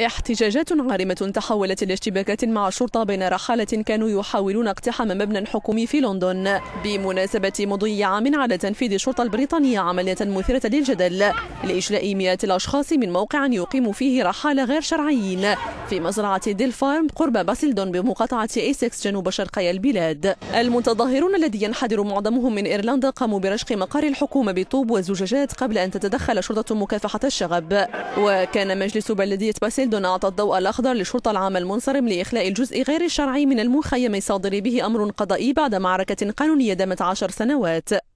احتجاجات غارمة تحولت إلى اشتباكات مع الشرطة بين رحالة كانوا يحاولون اقتحام مبنى حكومي في لندن بمناسبة مضي عام على تنفيذ الشرطة البريطانية عملية مثيرة للجدل لإجلاء مئات الأشخاص من موقع يقيم فيه رحالة غير شرعيين في مزرعة ديل فارم قرب باسلدون بمقاطعة إيسكس جنوب شرقي البلاد المتظاهرون الذي ينحدر معظمهم من إيرلندا قاموا برشق مقر الحكومة بطوب وزجاجات قبل أن تتدخل شرطة مكافحة الشغب وكان مجلس بلدية باسل سيلدون أعطى الضوء الأخضر للشرطة العامة المنصرم لإخلاء الجزء غير الشرعي من المخيم الصادر به أمر قضائي بعد معركة قانونية دامت عشر سنوات